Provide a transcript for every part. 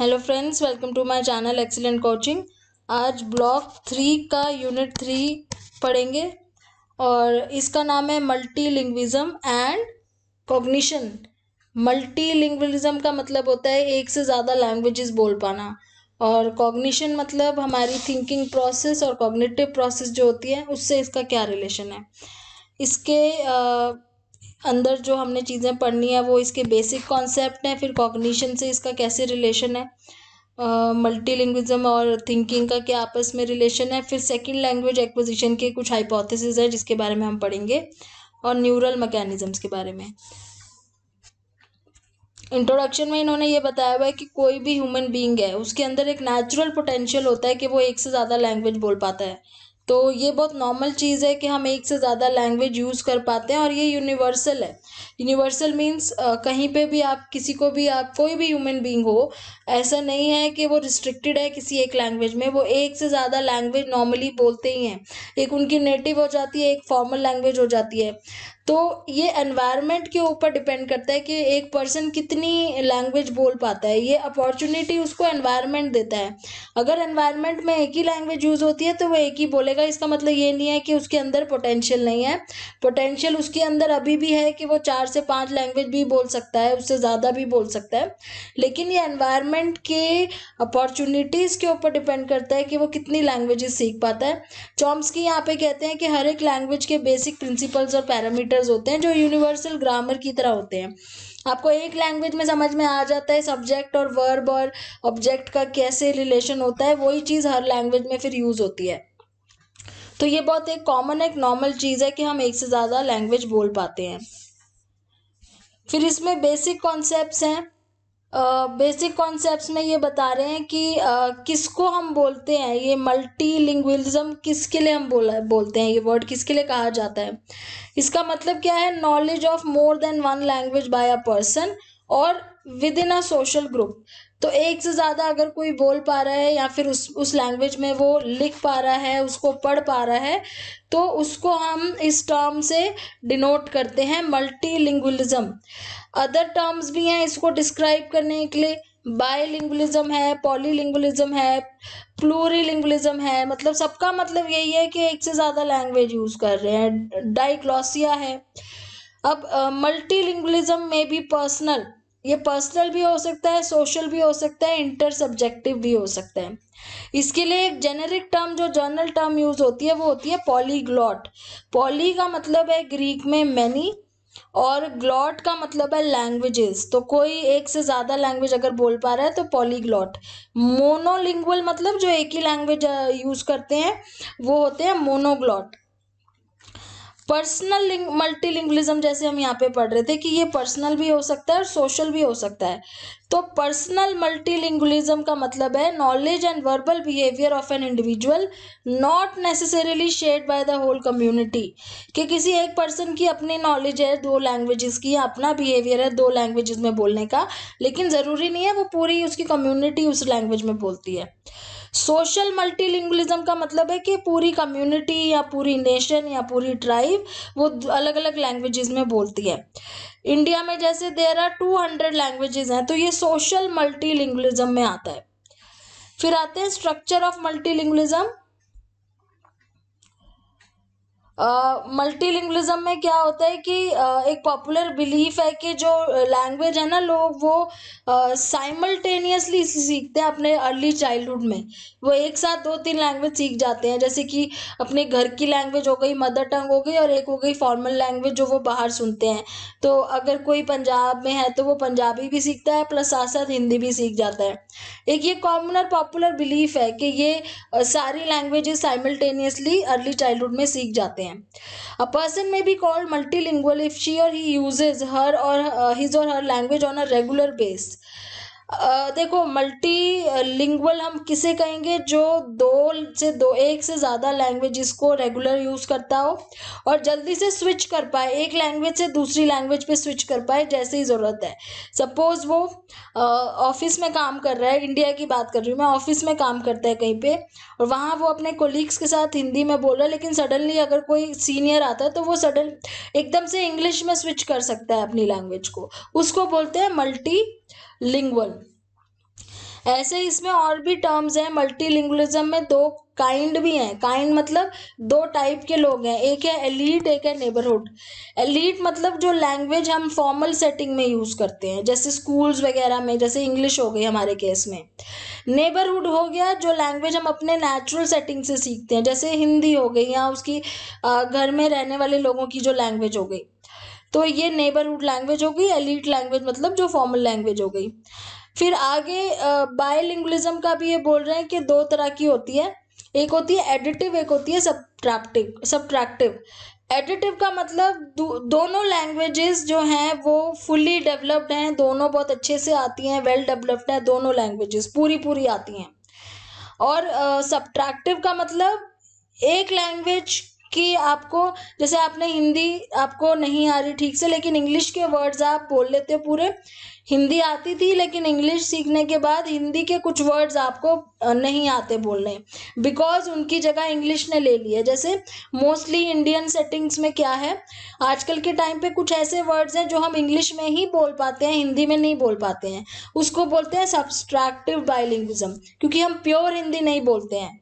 Hello friends welcome to my channel excellent coaching आज block three का unit three पढ़ेंगे और इसका नाम है multilingualism and cognition multilingualism का मतलब होता है एक से ज़्यादा लैंग्वेजेस बोल पाना और कॉग्निशन मतलब हमारी थिंकिंग प्रोसेस और कॉग्निटिव प्रोसेस जो होती है उससे इसका क्या रिलेशन है इसके आ, अंदर जो हमने चीज़ें पढ़नी है वो इसके बेसिक कॉन्सेप्ट हैं फिर कॉग्निशन से इसका कैसे रिलेशन है मल्टीलिंग्विज्म और थिंकिंग का क्या आपस में रिलेशन है फिर सेकंड लैंग्वेज एक्विजिशन के कुछ हाइपोथेसिस है जिसके बारे में हम पढ़ेंगे और न्यूरल मैकेनिज़म्स के बारे में इंट्रोडक्शन में इन्होंने ये बताया हुआ है कि कोई भी ह्यूमन बीइंग है उसके अंदर एक नेचुरल पोटेंशियल होता है कि वो एक से ज़्यादा लैंग्वेज बोल पाता है तो ये बहुत नॉर्मल चीज़ है कि हम एक से ज़्यादा लैंग्वेज यूज़ कर पाते हैं और ये यूनिवर्सल है यूनिवर्सल मीन्स uh, कहीं पे भी आप किसी को भी आप कोई भी ह्यूमन बींग हो ऐसा नहीं है कि वो रिस्ट्रिक्टेड है किसी एक लैंग्वेज में वो एक से ज़्यादा लैंग्वेज नॉर्मली बोलते ही हैं एक उनकी नेटिव हो जाती है एक फॉर्मल लैंग्वेज हो जाती है तो ये एनवायरनमेंट के ऊपर डिपेंड करता है कि एक पर्सन कितनी लैंग्वेज बोल पाता है ये अपॉर्चुनिटी उसको एनवायरनमेंट देता है अगर एनवायरनमेंट में एक ही लैंग्वेज यूज़ होती है तो वो एक ही बोलेगा इसका मतलब ये नहीं है कि उसके अंदर पोटेंशियल नहीं है पोटेंशियल उसके अंदर अभी भी है कि वो चार से पांच लैंग्वेज भी बोल सकता है उससे ज़्यादा भी बोल सकता है लेकिन ये एनवायरनमेंट के अपॉर्चुनिटीज़ के ऊपर डिपेंड करता है कि वो कितनी लैंग्वेजेस सीख पाता है की यहाँ पे कहते हैं कि हर एक लैंग्वेज के बेसिक प्रिंसिपल्स और पैरामीटर्स होते हैं जो यूनिवर्सल ग्रामर की तरह होते हैं आपको एक लैंग्वेज में समझ में आ जाता है सब्जेक्ट और वर्ब और ऑब्जेक्ट का कैसे रिलेशन होता है वही चीज़ हर लैंग्वेज में फिर यूज़ होती है तो ये बहुत एक कॉमन एक नॉर्मल चीज़ है कि हम एक से ज़्यादा लैंग्वेज बोल पाते हैं फिर इसमें बेसिक कॉन्सेप्ट्स हैं बेसिक कॉन्सेप्ट्स में ये बता रहे हैं कि uh, किसको हम बोलते हैं ये मल्टी लिंग्विज़म किसके लिए हम बोला बोलते हैं ये वर्ड किसके लिए कहा जाता है इसका मतलब क्या है knowledge of more than one language by a person और within a social group तो एक से ज़्यादा अगर कोई बोल पा रहा है या फिर उस उस लैंग्वेज में वो लिख पा रहा है उसको पढ़ पा रहा है तो उसको हम इस टर्म से डिनोट करते हैं मल्टीलिंगुलिज्म अदर टर्म्स भी हैं इसको डिस्क्राइब करने के लिए बायलिंगुलिज्म है लिंगुलिज़म है प्लूरीलिंगुलिज्म है मतलब सबका मतलब यही है कि एक से ज़्यादा लैंग्वेज यूज़ कर रहे हैं डाइक्लॉसिया है अब मल्टीलिंगुलिज्म में भी पर्सनल ये पर्सनल भी हो सकता है सोशल भी हो सकता है इंटर सब्जेक्टिव भी हो सकता है इसके लिए एक जेनेरिक टर्म जो जर्नल टर्म यूज होती है वो होती है पॉलीग्लॉट पॉली का मतलब है ग्रीक में मैनी और ग्लॉट का मतलब है लैंग्वेजेस तो कोई एक से ज़्यादा लैंग्वेज अगर बोल पा रहा है तो पॉलीग्लॉट मोनोलिंगुअल मतलब जो एक ही लैंग्वेज यूज़ uh, करते हैं वो होते हैं मोनोग्लॉट पर्सनल मल्टी जैसे हम यहाँ पे पढ़ रहे थे कि ये पर्सनल भी हो सकता है और सोशल भी हो सकता है तो पर्सनल मल्टी का मतलब है knowledge and verbal behaviour of an individual not necessarily shared by the whole community कि किसी एक पर्सन की अपनी नॉलेज है दो लैंग्वेजेस की अपना बिहेवियर है दो लैंग्वेजेस में बोलने का लेकिन ज़रूरी नहीं है वो पूरी उसकी कम्युनिटी उस लैंग्वेज में बोलती है सोशल मल्टीलिंगुलिज्म का मतलब है कि पूरी कम्युनिटी या पूरी नेशन या पूरी ट्राइब वो अलग अलग लैंग्वेजेस में बोलती है इंडिया में जैसे there are two hundred language हैं तो ये सोशल मल्टीलिंगुलिज्म में आता है फिर आते हैं स्ट्रक्चर ऑफ मल्टीलिंगुलिज्म मल्टीलिंगुअलिज्म में क्या होता है कि uh, एक पॉपुलर बिलीफ है कि जो लैंग्वेज है ना लोग वो साइमल्टेनियसली uh, सीखते हैं अपने अर्ली चाइल्डहुड में वो एक साथ दो तीन लैंग्वेज सीख जाते हैं जैसे कि अपने घर की लैंग्वेज हो गई मदर टंग हो गई और एक हो गई फॉर्मल लैंग्वेज जो वो बाहर सुनते हैं तो अगर कोई पंजाब में है तो वो पंजाबी भी सीखता है प्लस साथ साथ हिंदी भी सीख जाता है एक ये कॉमन और पॉपुलर बिलीफ है कि ये सारी लैंग्वेजेस साइमल्टेनियसली अर्ली चाइल्डहुड में सीख जाते हैं A person may be called multilingual if she or he uses her or uh, his or her language on a regular basis. देखो मल्टी लिंगुअल हम किसे कहेंगे जो दो से दो एक से ज़्यादा लैंग्वेजेस को रेगुलर यूज़ करता हो और जल्दी से स्विच कर पाए एक लैंग्वेज से दूसरी लैंग्वेज पे स्विच कर पाए जैसे ही ज़रूरत है सपोज़ वो ऑफिस में काम कर रहा है इंडिया की बात कर रही हूँ मैं ऑफिस में काम करता है कहीं पर और वहाँ वो अपने कोलीग्स के साथ हिंदी में बोल रहा है लेकिन सडनली अगर कोई सीनियर आता है तो वो सडन एकदम से इंग्लिश में स्विच कर सकता है अपनी लैंग्वेज को उसको बोलते हैं मल्टी लिंगुअल ऐसे इसमें और भी टर्म्स हैं मल्टीलिंगुअलिज्म में दो काइंड भी हैं काइंड मतलब दो टाइप के लोग हैं एक है एलीट एक है नेबरहुड एलीट मतलब जो लैंग्वेज हम फॉर्मल सेटिंग में यूज़ करते हैं जैसे स्कूल्स वगैरह में जैसे इंग्लिश हो गई हमारे केस में नेबरहुड हो गया जो लैंग्वेज हम अपने नेचुरल सेटिंग से सीखते हैं जैसे हिंदी हो गई या उसकी घर में रहने वाले लोगों की जो लैंग्वेज हो गई तो ये नेबरहुड लैंग्वेज हो गई एलिट लैंग्वेज मतलब जो फॉर्मल लैंग्वेज हो गई फिर आगे बायोलिंग्विज्म का भी ये बोल रहे हैं कि दो तरह की होती है एक होती है एडिटिव एक होती है सब्ट्रैक्टिव सब्ट्रैक्टिव एडिटिव का मतलब दो, दोनों लैंग्वेजेस जो हैं वो फुली डेवलप्ड हैं दोनों बहुत अच्छे से आती हैं वेल डेवलप्ड हैं दोनों लैंग्वेजेस पूरी पूरी आती हैं और सब्ट्रैक्टिव uh, का मतलब एक लैंग्वेज कि आपको जैसे आपने हिंदी आपको नहीं आ रही ठीक से लेकिन इंग्लिश के वर्ड्स आप बोल लेते पूरे हिंदी आती थी लेकिन इंग्लिश सीखने के बाद हिंदी के कुछ वर्ड्स आपको नहीं आते बोलने बिकॉज उनकी जगह इंग्लिश ने ले ली है जैसे मोस्टली इंडियन सेटिंग्स में क्या है आजकल के टाइम पे कुछ ऐसे वर्ड्स हैं जो हम इंग्लिश में ही बोल पाते हैं हिंदी में नहीं बोल पाते हैं उसको बोलते हैं सब्सट्रैक्टिव बाइलिंग्विज्म क्योंकि हम प्योर हिंदी नहीं बोलते हैं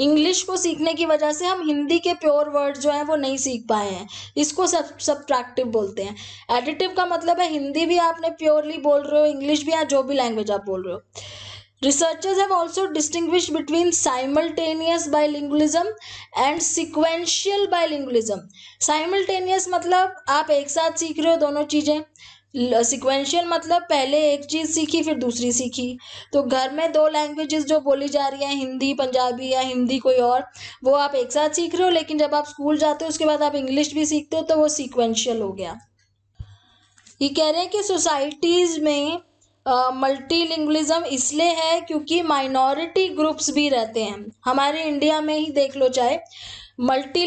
इंग्लिश को सीखने की वजह से हम हिंदी के प्योर वर्ड जो हैं वो नहीं सीख पाए हैं इसको सब सब्ट्रैक्टिव बोलते हैं एडिटिव का मतलब है हिंदी भी आपने प्योरली बोल रहे हो इंग्लिश भी या जो भी लैंग्वेज आप बोल रहे हो researchers have also distinguish between simultaneous bilingualism and sequential bilingualism simultaneous मतलब आप एक साथ सीख रहे हो दोनों चीज़ें सिक्वेंशियल मतलब पहले एक चीज़ सीखी फिर दूसरी सीखी तो घर में दो लैंग्वेजेस जो बोली जा रही हैं हिंदी पंजाबी या हिंदी कोई और वो आप एक साथ सीख रहे हो लेकिन जब आप स्कूल जाते हो उसके बाद आप इंग्लिश भी सीखते हो तो वो सिक्वेंशियल हो गया ये कह रहे हैं कि सोसाइटीज़ में मल्टी uh, इसलिए है क्योंकि माइनॉरिटी ग्रुप्स भी रहते हैं हमारे इंडिया में ही देख लो चाहे मल्टी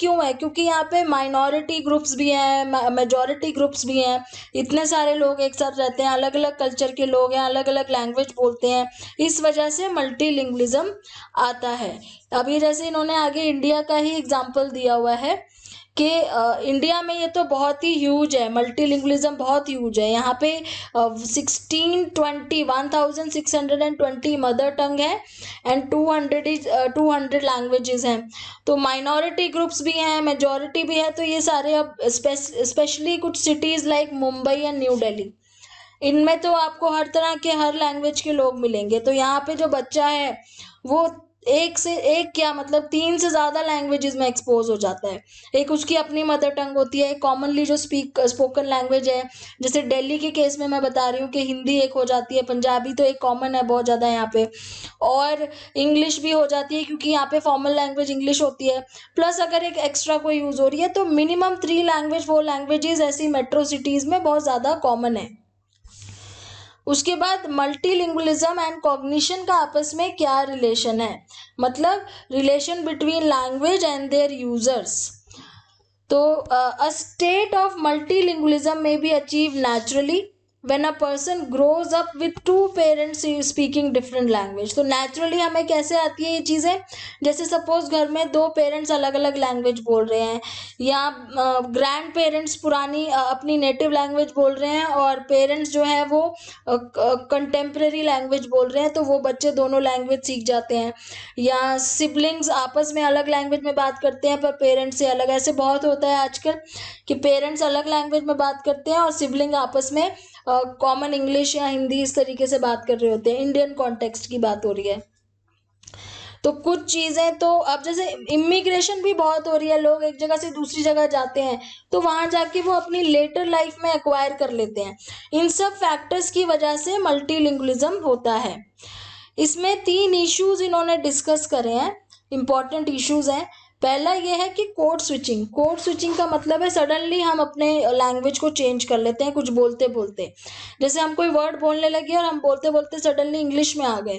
क्यों है क्योंकि यहाँ पे माइनॉरिटी ग्रुप्स भी हैं मेजॉरिटी ग्रुप्स भी हैं इतने सारे लोग एक साथ रहते हैं अलग अलग कल्चर के लोग हैं अलग अलग लैंग्वेज बोलते हैं इस वजह से मल्टी लिंग्विज़म आता है अभी जैसे इन्होंने आगे इंडिया का ही एग्जाम्पल दिया हुआ है कि इंडिया में ये तो बहुत ही ह्यूज है मल्टीलिंगुअलिज्म बहुत ह्यूज है यहाँ पे sixteen twenty one thousand six hundred and twenty mother tongue है and two hundred is two hundred languages हैं तो माइनॉरिटी ग्रुप्स भी हैं मेजॉरिटी भी है तो ये सारे अब स्पेशली कुछ cities like Mumbai and New Delhi इनमें तो आपको हर तरह के हर लैंग्वेज के लोग मिलेंगे तो यहाँ पे जो बच्चा है वो एक से एक क्या मतलब तीन से ज़्यादा लैंग्वेजेस में एक्सपोज हो जाता है एक उसकी अपनी मदर टंग होती है कॉमनली जो स्पीक स्पोकन लैंग्वेज है जैसे दिल्ली के केस में मैं बता रही हूँ कि हिंदी एक हो जाती है पंजाबी तो एक कॉमन है बहुत ज़्यादा यहाँ पे और इंग्लिश भी हो जाती है क्योंकि यहाँ पे फॉर्मल लैंग्वेज इंग्लिश होती है प्लस अगर एक एक्स्ट्रा कोई यूज़ हो रही है तो minimum three language four languages ऐसी मेट्रो सिटीज़ में बहुत ज़्यादा कॉमन है उसके बाद मल्टीलिंगुअलिज्म एंड कॉग्निशन का आपस में क्या रिलेशन है मतलब relation between language and their users तो अ स्टेट ऑफ मल्टीलिंगुअलिज्म में भी achieve naturally when a person grows up with two parents speaking different language तो नेचुरली हमें कैसे आती है ये चीज़ें जैसे सपोज घर में दो पेरेंट्स अलग अलग लैंग्वेज बोल रहे हैं या ग्रैंड पेरेंट्स पुरानी अपनी नेटिव लैंग्वेज बोल रहे हैं और पेरेंट्स जो है वो कंटेम्प्रेरी लैंग्वेज बोल रहे हैं तो वो बच्चे दोनों लैंग्वेज सीख जाते हैं या सिबलिंग्स आपस में अलग लैंग्वेज में बात करते हैं पर पेरेंट्स से अलग ऐसे बहुत होता है आजकल कि पेरेंट्स अलग लैंग्वेज में बात करते हैं और सिबलिंग आपस में कॉमन इंग्लिश या हिंदी इस तरीके से बात कर रहे होते हैं इंडियन कॉन्टेक्स्ट की बात हो रही है तो कुछ चीज़ें तो अब जैसे इमिग्रेशन भी बहुत हो रही है लोग एक जगह से दूसरी जगह जाते हैं तो वहाँ जाके वो अपनी लेटर लाइफ में एक्वायर कर लेते हैं इन सब फैक्टर्स की वजह से मल्टीलिंगुलिज्म होता है इसमें तीन इश्यूज इन्होंने डिस्कस करे हैं इम्पॉर्टेंट इश्यूज हैं पहला ये है कि कोड स्विचिंग कोड स्विचिंग का मतलब है सडनली हम अपने लैंग्वेज को चेंज कर लेते हैं कुछ बोलते बोलते जैसे हम कोई वर्ड बोलने लगे और हम बोलते बोलते सडनली इंग्लिश में आ गए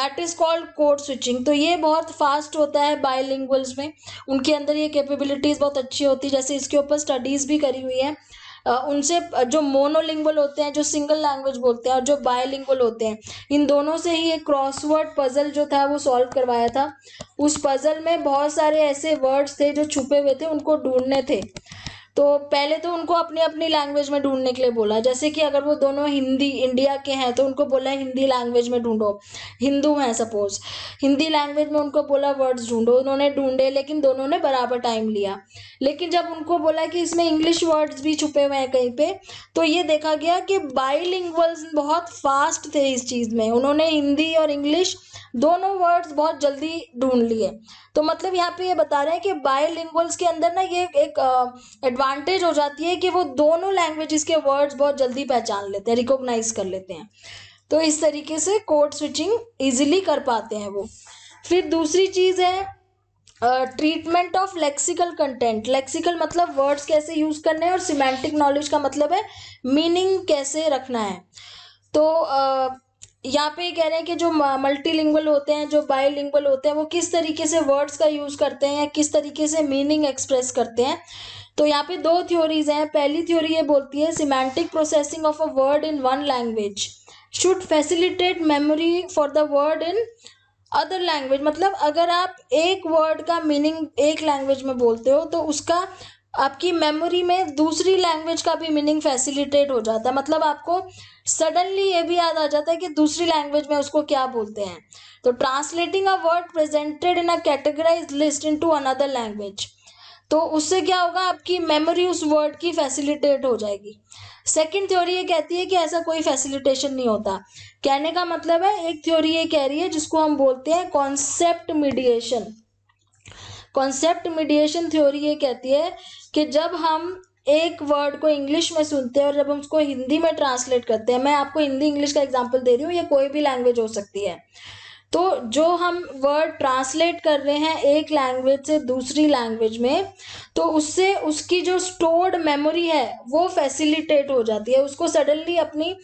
that is called code switching तो ये बहुत फास्ट होता है बायलिंग्वल्स में उनके अंदर ये कैपेबिलिटीज़ बहुत अच्छी होती है जैसे इसके ऊपर स्टडीज़ भी करी हुई है उनसे जो मोनोलिंगुअल होते हैं जो सिंगल लैंग्वेज बोलते हैं और जो बायोलिंगुअल होते हैं इन दोनों से ही एक क्रॉसवर्ड पजल जो था वो सॉल्व करवाया था उस पजल में बहुत सारे ऐसे वर्ड्स थे जो छुपे हुए थे उनको ढूंढने थे तो पहले तो उनको अपनी अपनी लैंग्वेज में ढूंढने के लिए बोला जैसे कि अगर वो दोनों हिंदी इंडिया के हैं तो उनको बोला हिंदी लैंग्वेज में ढूंढो हिंदू हैं सपोज हिंदी लैंग्वेज में उनको बोला वर्ड्स ढूंढो उन्होंने ढूंढे लेकिन दोनों ने बराबर टाइम लिया लेकिन जब उनको बोला कि इसमें इंग्लिश वर्ड्स भी छुपे हुए हैं कहीं पर तो ये देखा गया कि बाई बहुत फास्ट थे इस चीज़ में उन्होंने हिंदी और इंग्लिश दोनों वर्ड्स बहुत जल्दी ढूंढ लिए तो मतलब यहाँ पे ये बता रहे हैं कि बाई के अंदर ना ये एक एडवांस एडवांटेज हो जाती है कि वो दोनों लैंग्वेजेस के वर्ड्स बहुत जल्दी पहचान लेते हैं रिकॉग्नाइज कर लेते हैं तो इस तरीके से कोड स्विचिंग ईजिली कर पाते हैं वो फिर दूसरी चीज़ है treatment of lexical content lexical मतलब वर्ड्स कैसे यूज़ करने हैं और सीमेंटिक नॉलेज का मतलब है मीनिंग कैसे रखना है तो uh, यहाँ पे कह रहे हैं कि जो मल्टी होते हैं जो बाई होते हैं वो किस तरीके से वर्ड्स का यूज़ करते हैं किस तरीके से मीनिंग एक्सप्रेस करते हैं तो यहाँ पे दो थ्योरीज हैं पहली थ्योरी ये बोलती है semantic processing of a word in one language should facilitate memory for the word in other language मतलब अगर आप एक वर्ड का मीनिंग एक लैंग्वेज में बोलते हो तो उसका आपकी मेमोरी में दूसरी लैंग्वेज का भी मीनिंग फैसिलिटेट हो जाता है मतलब आपको सडनली ये भी याद आ जाता है कि दूसरी लैंग्वेज में उसको क्या बोलते हैं तो translating a word presented in a categorize list into another language तो उससे क्या होगा आपकी मेमोरी उस वर्ड की फैसिलिटेट हो जाएगी सेकंड थ्योरी ये कहती है कि ऐसा कोई फैसिलिटेशन नहीं होता कहने का मतलब है एक थ्योरी ये कह रही है जिसको हम बोलते हैं concept mediation concept mediation theory ये कहती है कि जब हम एक वर्ड को इंग्लिश में सुनते हैं और जब हम उसको हिंदी में ट्रांसलेट करते हैं मैं आपको हिंदी इंग्लिश का एग्जाम्पल दे रही हूँ ये कोई भी लैंग्वेज हो सकती है तो जो हम वर्ड ट्रांसलेट कर रहे हैं एक लैंग्वेज से दूसरी लैंग्वेज में तो उससे उसकी जो स्टोर्ड मेमोरी है वो फैसिलिटेट हो जाती है उसको सडनली अपनी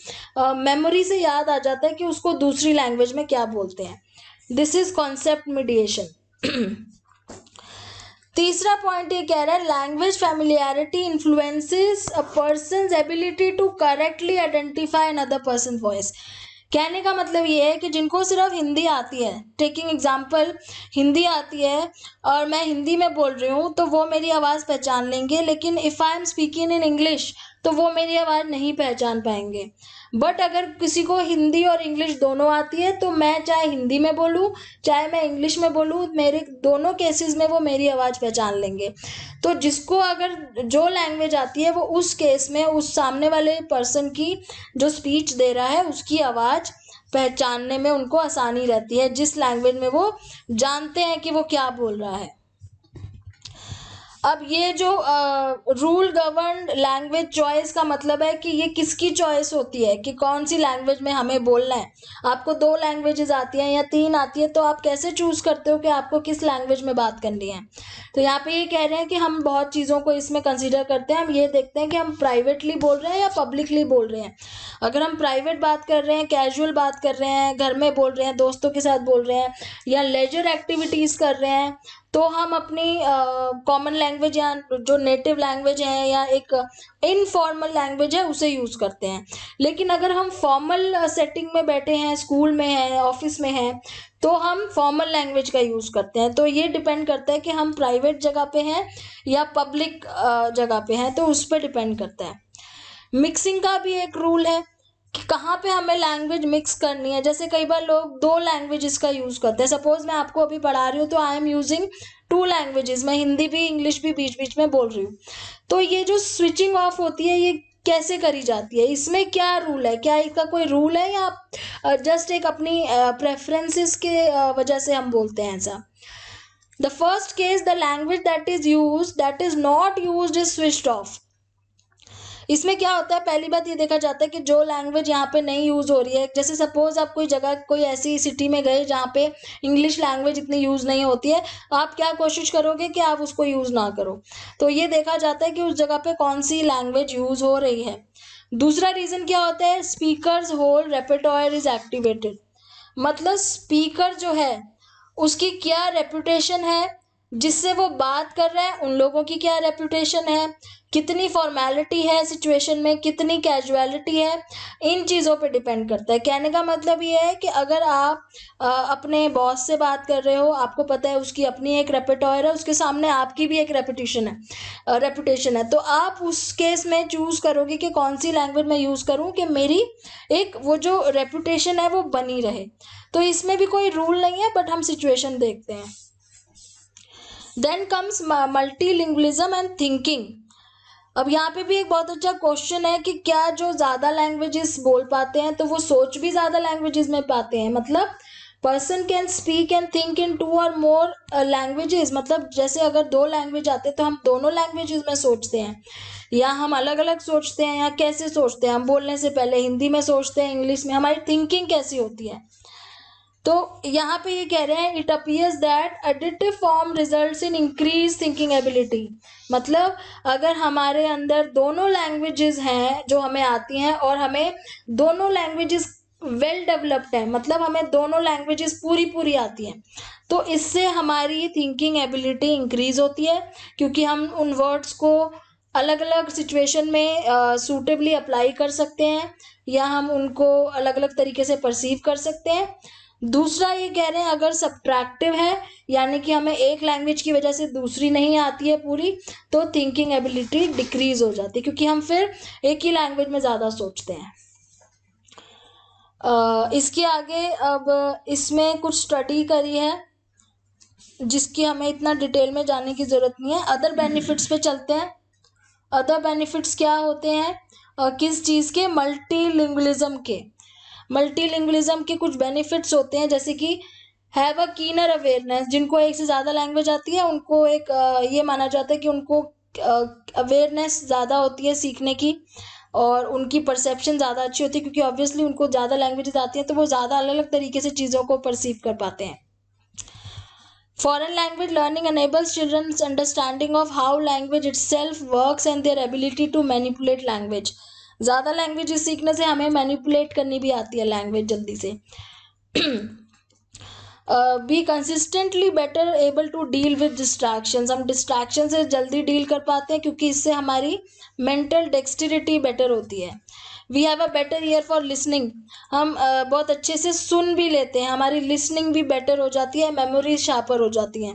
मेमोरी uh, से याद आ जाता है कि उसको दूसरी लैंग्वेज में क्या बोलते हैं दिस इज कॉन्सेप्ट मीडिएशन तीसरा पॉइंट ये कह रहा है language familiarity influences a person ability to correctly identify another person voice कहने का मतलब ये है कि जिनको सिर्फ हिंदी आती है टेकिंग एग्जाम्पल हिंदी आती है और मैं हिंदी में बोल रही हूँ तो वो मेरी आवाज़ पहचान लेंगे लेकिन if I am speaking in English तो वो मेरी आवाज़ नहीं पहचान पाएंगे बट अगर किसी को हिंदी और इंग्लिश दोनों आती है तो मैं चाहे हिंदी में बोलूँ चाहे मैं इंग्लिश में बोलूँ मेरे दोनों केसेस में वो मेरी आवाज़ पहचान लेंगे तो जिसको अगर जो लैंग्वेज आती है वो उस केस में उस सामने वाले पर्सन की जो स्पीच दे रहा है उसकी आवाज़ पहचानने में उनको आसानी रहती है जिस लैंग्वेज में वो जानते हैं कि वो क्या बोल रहा है अब ये जो रूल गवर्न लैंग्वेज चॉइस का मतलब है कि ये किसकी चॉइस होती है कि कौन सी लैंग्वेज में हमें बोलना है आपको दो लैंग्वेजेस आती हैं या तीन आती है तो आप कैसे चूज़ करते हो कि आपको किस लैंग्वेज में बात करनी है तो यहाँ पे ये कह रहे हैं कि हम बहुत चीज़ों को इसमें कंसिडर करते हैं हम ये देखते हैं कि हम प्राइवेटली बोल रहे हैं या पब्लिकली बोल रहे हैं अगर हम प्राइवेट बात कर रहे हैं कैजुअल बात कर रहे हैं घर में बोल रहे हैं दोस्तों के साथ बोल रहे हैं या लेजर एक्टिविटीज़ कर रहे हैं तो हम अपनी कॉमन लैंग्वेज या जो नेटिव लैंग्वेज है या एक इनफॉर्मल लैंग्वेज है उसे यूज़ करते हैं लेकिन अगर हम फॉर्मल सेटिंग में बैठे हैं स्कूल में हैं ऑफिस में हैं तो हम फॉर्मल लैंग्वेज का यूज़ करते हैं तो ये डिपेंड करता है कि हम प्राइवेट जगह पे हैं या पब्लिक जगह पे हैं तो उस पर डिपेंड करता है मिक्सिंग का भी एक रूल है कि कहाँ पे हमें लैंग्वेज मिक्स करनी है जैसे कई बार लोग दो लैंग्वेजेस का यूज़ करते हैं सपोज़ मैं आपको अभी पढ़ा रही हूँ तो I am using two languages मैं हिंदी भी इंग्लिश भी बीच बीच में बोल रही हूँ तो ये जो स्विचिंग ऑफ होती है ये कैसे करी जाती है इसमें क्या रूल है क्या इसका कोई रूल है या जस्ट एक अपनी प्रेफरेंसेस के वजह से हम बोलते हैं ऐसा the first case the language that is use that is not use is switch off इसमें क्या होता है पहली बात ये देखा जाता है कि जो लैंग्वेज यहाँ पे नहीं यूज़ हो रही है जैसे सपोज़ आप कोई जगह कोई ऐसी सिटी में गए जहाँ पे इंग्लिश लैंग्वेज इतनी यूज़ नहीं होती है आप क्या कोशिश करोगे कि आप उसको यूज़ ना करो तो ये देखा जाता है कि उस जगह पर कौन सी लैंग्वेज यूज़ हो रही है दूसरा रीज़न क्या होता है speaker whole repertoire is activated मतलब स्पीकर जो है उसकी क्या रेपुटेशन है जिससे वो बात कर रहे हैं उन लोगों की क्या रेपुटेशन है कितनी फॉर्मेलिटी है सिचुएशन में कितनी कैजुअलिटी है इन चीज़ों पे डिपेंड करता है कहने का मतलब ये है कि अगर आप आ, अपने बॉस से बात कर रहे हो आपको पता है उसकी अपनी एक रेपिटॉयर है उसके सामने आपकी भी एक रेपुटेशन है रेपुटेशन है तो आप उस केस में चूज़ करोगे कि कौन सी लैंग्वेज मैं यूज़ करूँ कि मेरी एक वो जो रेपुटेशन है वो बनी रहे तो इसमें भी कोई रूल नहीं है बट हम सिचुएशन देखते हैं then comes multilingualism and thinking अब यहाँ पे भी एक बहुत अच्छा क्वेश्चन है कि क्या जो ज़्यादा लैंग्वेजेस बोल पाते हैं तो वो सोच भी ज़्यादा लैंग्वेजेस में पाते हैं मतलब person can speak and think in two और मोर लैंग्वेजेस मतलब जैसे अगर दो लैंग्वेज आते हैं तो हम दोनों लैंग्वेजेस में सोचते हैं या हम अलग अलग सोचते हैं या कैसे सोचते हैं हम बोलने से पहले हिंदी में सोचते हैं इंग्लिश में हमारी थिंकिंग कैसी होती है तो यहाँ पे ये कह रहे हैं it appears that additive form results in increase thinking ability मतलब अगर हमारे अंदर दोनों लैंग्वेजेस हैं जो हमें आती हैं और हमें दोनों लैंग्वेजेस वेल डेवलप्ड है मतलब हमें दोनों लैंग्वेजेस पूरी पूरी आती हैं तो इससे हमारी थिंकिंग एबिलिटी इंक्रीज होती है क्योंकि हम उन वर्ड्स को अलग अलग सिचुएशन में सूटेबली अप्लाई कर सकते हैं या हम उनको अलग अलग तरीके से परसीव कर सकते हैं दूसरा ये कह रहे हैं अगर सब्ट्रैक्टिव है यानी कि हमें एक लैंग्वेज की वजह से दूसरी नहीं आती है पूरी तो थिंकिंग एबिलिटी डिक्रीज हो जाती है क्योंकि हम फिर एक ही लैंग्वेज में ज़्यादा सोचते हैं इसके आगे अब इसमें कुछ स्टडी करी है जिसकी हमें इतना डिटेल में जाने की ज़रूरत नहीं है अदर बेनिफिट्स पे चलते हैं अदर बेनिफिट्स क्या होते हैं किस चीज़ के मल्टीलिंगुलिज्म के मल्टीलिंग्विज़म के कुछ बेनिफिट्स होते हैं जैसे कि हैव अ कीनर अवेयरनेस जिनको एक से ज़्यादा लैंग्वेज आती है उनको एक ये माना जाता है कि उनको अवेयरनेस ज़्यादा होती है सीखने की और उनकी परसेप्शन ज़्यादा अच्छी होती है क्योंकि ऑब्वियसली उनको ज़्यादा लैंग्वेजेस आती हैं तो वो ज़्यादा अलग अलग तरीके से चीज़ों को परसीव कर पाते हैं foreign language learning enables childrens understanding of how language itself work and their ability to manipulate language ज़्यादा लैंग्वेज सीखने से हमें मैनिपुलेट करनी भी आती है लैंग्वेज जल्दी से be consistently better able to deal with distractions हम डिस्ट्रैक्शन से जल्दी डील कर पाते हैं क्योंकि इससे हमारी मेंटल डेक्सटिरिटी बेटर होती है we have a better ear for listening हम uh, बहुत अच्छे से सुन भी लेते हैं हमारी लिसनिंग भी बेटर हो जाती है मेमोरी शार्पर हो जाती है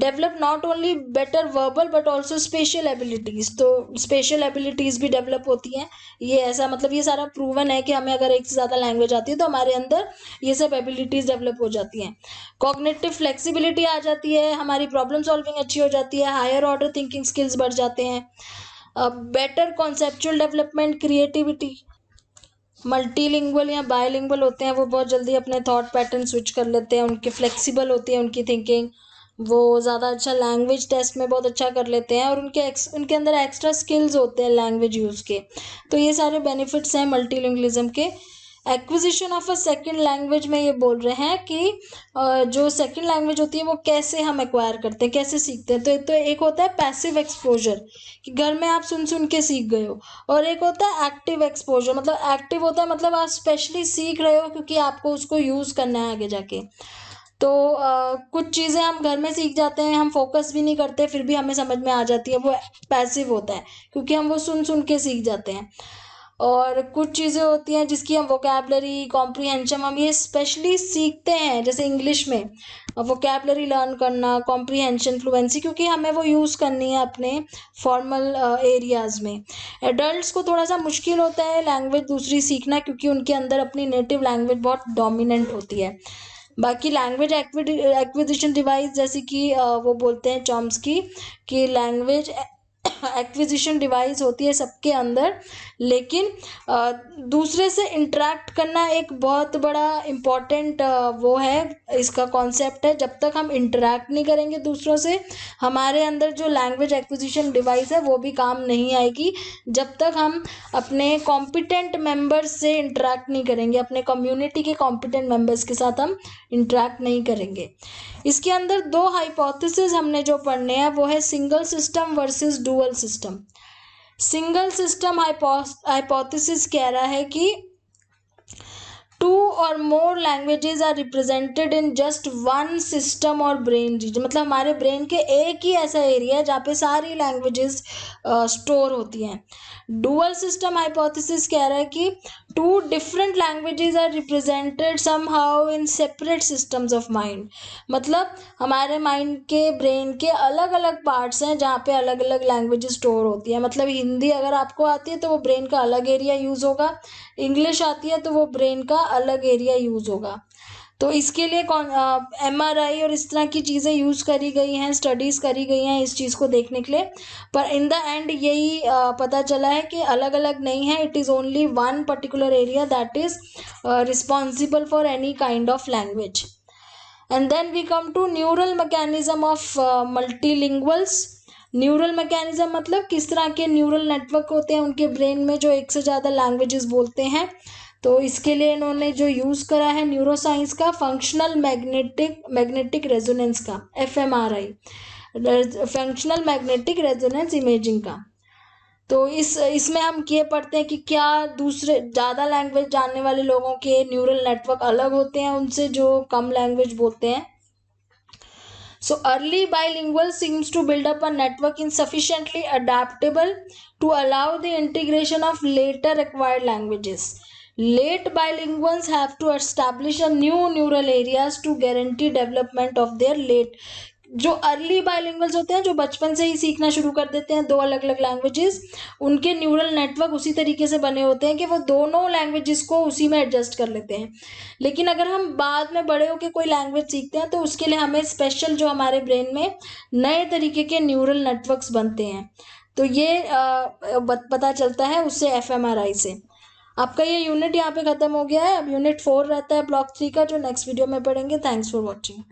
develop not only better verbal but also spatial abilities तो स्पेशल एबिलिटीज़ भी डेवलप होती हैं ये ऐसा मतलब ये सारा प्रूवन है कि हमें अगर एक से ज़्यादा लैंग्वेज आती है तो हमारे अंदर ये सब एबिलिटीज़ डेवलप हो जाती हैं कॉग्नेटिव फ्लेक्सिबिलिटी आ जाती है हमारी प्रॉब्लम सॉल्विंग अच्छी हो जाती है हायर ऑर्डर थिंकिंग स्किल्स बढ़ जाते हैं better conceptual development creativity multilingual या बायोलिंगुअल होते हैं वो बहुत जल्दी अपने थॉट पैटर्न स्विच कर लेते हैं उनके फ्लेक्सिबल होती है उनकी थिंकिंग वो ज़्यादा अच्छा लैंग्वेज टेस्ट में बहुत अच्छा कर लेते हैं और उनके एक्स उनके अंदर एक्स्ट्रा स्किल्स होते हैं लैंग्वेज यूज़ के तो ये सारे बेनिफिट्स हैं मल्टीलिंगलिज्म के acquisition of a second language में ये बोल रहे हैं कि जो सेकेंड लैंग्वेज होती है वो कैसे हम एक्वायर करते हैं कैसे सीखते हैं तो एक तो एक होता है पैसिव एक्सपोजर कि घर में आप सुन सुन के सीख गए हो और एक होता है एक्टिव एक्सपोजर मतलब एक्टिव होता है मतलब आप स्पेशली सीख रहे हो क्योंकि आपको उसको यूज़ करना है आगे जाके तो आ, कुछ चीज़ें हम घर में सीख जाते हैं हम फोकस भी नहीं करते फिर भी हमें समझ में आ जाती है वो पैसिव होता है क्योंकि हम वो सुन सुन के सीख जाते हैं और कुछ चीज़ें होती हैं जिसकी हम वोकेबलरी कॉम्प्रीहेंशन हम ये स्पेशली सीखते हैं जैसे इंग्लिश में वोकेबलरी लर्न करना कॉम्प्रीहेंशन फ्लुएंसी क्योंकि हमें वो यूज़ करनी है अपने फॉर्मल एरियाज़ में एडल्ट्स को थोड़ा सा मुश्किल होता है लैंग्वेज दूसरी सीखना क्योंकि उनके अंदर अपनी नेटिव लैंग्वेज बहुत डोमिनेंट होती है बाकी लैंग्वेज एक्विजिशन डिवाइस जैसे कि वो बोलते हैं की कि लैंग्वेज एक्विजिशन डिवाइस होती है सबके अंदर लेकिन दूसरे से इंट्रैक्ट करना एक बहुत बड़ा इम्पॉर्टेंट वो है इसका कॉन्सेप्ट है जब तक हम इंटरेक्ट नहीं करेंगे दूसरों से हमारे अंदर जो लैंग्वेज एक्विजिशन डिवाइस है वो भी काम नहीं आएगी जब तक हम अपने कॉम्पिटेंट मेम्बर्स से इंटरेक्ट नहीं करेंगे अपने कम्युनिटी के कॉम्पिटेंट मेम्बर्स के साथ हम इंटरेक्ट नहीं करेंगे इसके अंदर दो हाइपोथेसिस हमने जो पढ़ने हैं वो है single system versus dual system single system hypothesis कह रहा है कि टू और more languages are represented in just one system और ब्रेन रीजन मतलब हमारे ब्रेन के एक ही ऐसा एरिया है जहाँ पे सारी लैंग्वेजेस स्टोर होती हैं डुअल सिस्टम हाइपोथेसिस कह रहा है कि two different different are represented somehow in separate systems of mind मतलब हमारे माइंड के ब्रेन के अलग अलग पार्ट्स हैं जहाँ पे अलग अलग लैंग्वेज स्टोर होती है मतलब हिंदी अगर आपको आती है तो वो ब्रेन का अलग एरिया यूज़ होगा इंग्लिश आती है तो वो ब्रेन का अलग एरिया यूज़ होगा तो इसके लिए कौन एम आर आई और इस तरह की चीज़ें यूज़ करी गई हैं स्टडीज़ करी गई हैं इस चीज़ को देखने के लिए पर इन द एंड यही पता चला है कि अलग अलग नहीं है it is only one particular area that is responsible for any kind of language and then we come to neural mechanism of uh, neural mechanism मतलब किस तरह के न्यूरल नेटवर्क होते हैं उनके ब्रेन में जो एक से ज़्यादा लैंग्वेजेस बोलते हैं तो इसके लिए इन्होंने जो यूज़ करा है न्यूरोसाइंस का फंक्शनल मैग्नेटिक मैग्नेटिक रेजोनेंस का F M R I functional magnetic resonance imaging का तो इस इसमें हम ये पढ़ते हैं कि क्या दूसरे ज़्यादा लैंग्वेज जानने वाले लोगों के न्यूरल नेटवर्क अलग होते हैं उनसे जो कम लैंग्वेज बोलते हैं so early early bilingual to build up a network in sufficiently adaptable to allow the integration of later acquired languages late bilinguals have to establish a new neural areas to guarantee development of their late जो early bilinguals होते हैं जो बचपन से ही सीखना शुरू कर देते हैं दो अलग अलग लैंग्वेजेस उनके न्यूरल नेटवर्क उसी तरीके से बने होते हैं कि वो दोनों लैंग्वेजेस को उसी में एडजस्ट कर लेते हैं लेकिन अगर हम बाद में बड़े होकर कोई लैंग्वेज सीखते हैं तो उसके लिए हमें स्पेशल जो हमारे ब्रेन में नए तरीके के न्यूरल नेटवर्क्स बनते हैं तो ये पता चलता है उससे एफ से आपका ये यूनिट यहाँ पे ख़त्म हो गया है अब यूनिट फोर रहता है ब्लॉक थ्री का जो नेक्स्ट वीडियो में पढ़ेंगे थैंक्स फॉर वॉचिंग